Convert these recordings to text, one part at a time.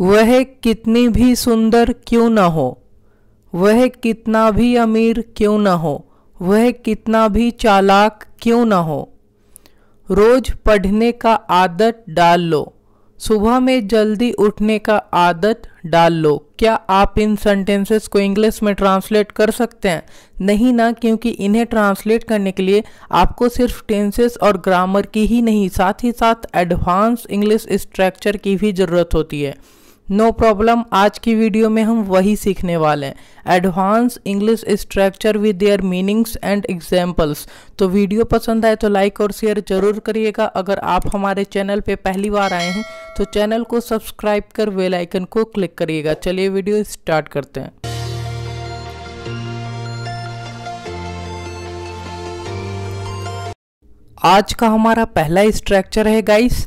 वह कितनी भी सुंदर क्यों ना हो वह कितना भी अमीर क्यों ना हो वह कितना भी चालाक क्यों ना हो रोज पढ़ने का आदत डाल लो सुबह में जल्दी उठने का आदत डाल लो क्या आप इन सेंटेंसेस को इंग्लिश में ट्रांसलेट कर सकते हैं नहीं ना क्योंकि इन्हें ट्रांसलेट करने के लिए आपको सिर्फ टेंसेस और ग्रामर की ही नहीं साथ ही साथ एडवांस इंग्लिश स्ट्रक्चर की भी ज़रूरत होती है नो no प्रॉब्लम आज की वीडियो में हम वही सीखने वाले हैं advance English structure with their meanings and examples तो वीडियो पसंद आए तो लाइक और शेयर जरूर करिएगा अगर आप हमारे चैनल पे पहली बार आए हैं तो चैनल को सब्सक्राइब कर बेल आइकन को क्लिक करिएगा चलिए वीडियो स्टार्ट करते हैं आज का हमारा पहला स्ट्रक्चर है गाइस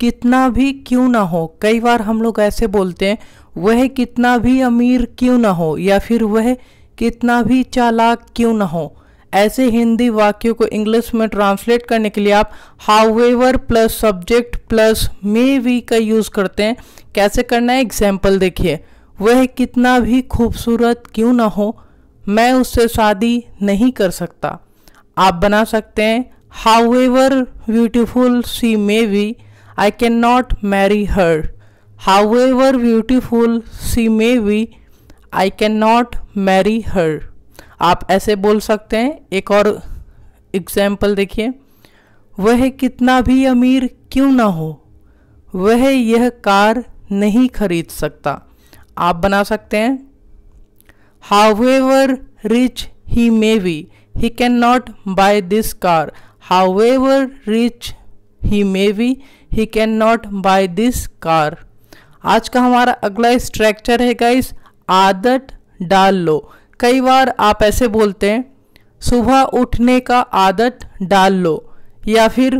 कितना भी क्यों ना हो कई बार हम लोग ऐसे बोलते हैं वह कितना भी अमीर क्यों ना हो या फिर वह कितना भी चालाक क्यों ना हो ऐसे हिंदी वाक्यों को इंग्लिश में ट्रांसलेट करने के लिए आप however plus subject plus may V का यूज़ करते हैं कैसे करना है एग्जाम्पल देखिए वह कितना भी खूबसूरत क्यों ना हो मैं उससे शादी नहीं कर सकता आप बना सकते हैं ever beautiful she may be I cannot marry her. However beautiful she may be, I cannot marry her. आप ऐसे बोल सकते हैं एक और एग्जाम्पल देखिए वह कितना भी अमीर क्यों ना हो वह यह कार नहीं खरीद सकता आप बना सकते हैं however rich he may be he cannot buy this car however rich he may be he cannot buy this car आज का हमारा अगला स्ट्रक्चर है गाइस आदत डाल लो कई बार आप ऐसे बोलते हैं सुबह उठने का आदत डाल लो या फिर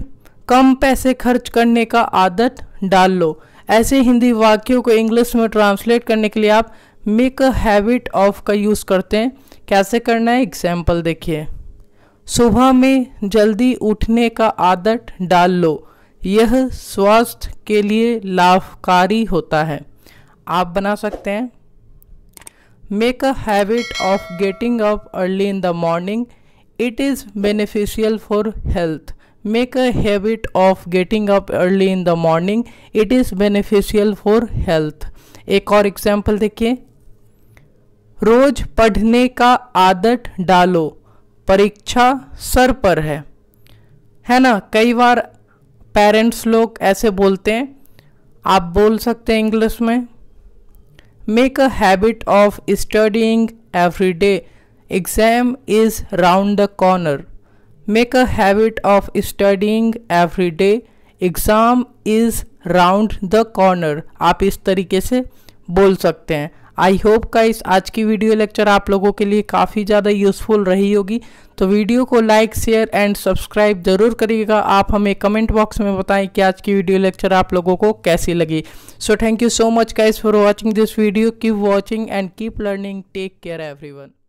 कम पैसे खर्च करने का आदत डाल लो ऐसे हिंदी वाक्यों को इंग्लिश में ट्रांसलेट करने के लिए आप मेक अ हैबिट ऑफ का यूज़ करते हैं कैसे करना है एग्जाम्पल देखिए सुबह में जल्दी उठने का आदत डाल लो यह स्वास्थ्य के लिए लाभकारी होता है आप बना सकते हैं make a habit of getting up early in the morning it is beneficial for health make a habit of getting up early in the morning it is beneficial for health एक और एग्जाम्पल देखिए रोज पढ़ने का आदत डालो परीक्षा sir पर है है ना कई बार पेरेंट्स लोग ऐसे बोलते हैं आप बोल सकते हैं इंग्लिश में make a habit of studying every day exam is round the corner make a habit of studying every day exam is round the corner आप इस तरीके से बोल सकते हैं आई होप का इस आज की वीडियो लेक्चर आप लोगों के लिए काफ़ी ज़्यादा यूज़फुल रही होगी तो वीडियो को लाइक शेयर एंड सब्सक्राइब ज़रूर करिएगा आप हमें कमेंट बॉक्स में बताएं कि आज की वीडियो लेक्चर आप लोगों को कैसी लगी so thank you so much guys for watching this video keep watching and keep learning take care everyone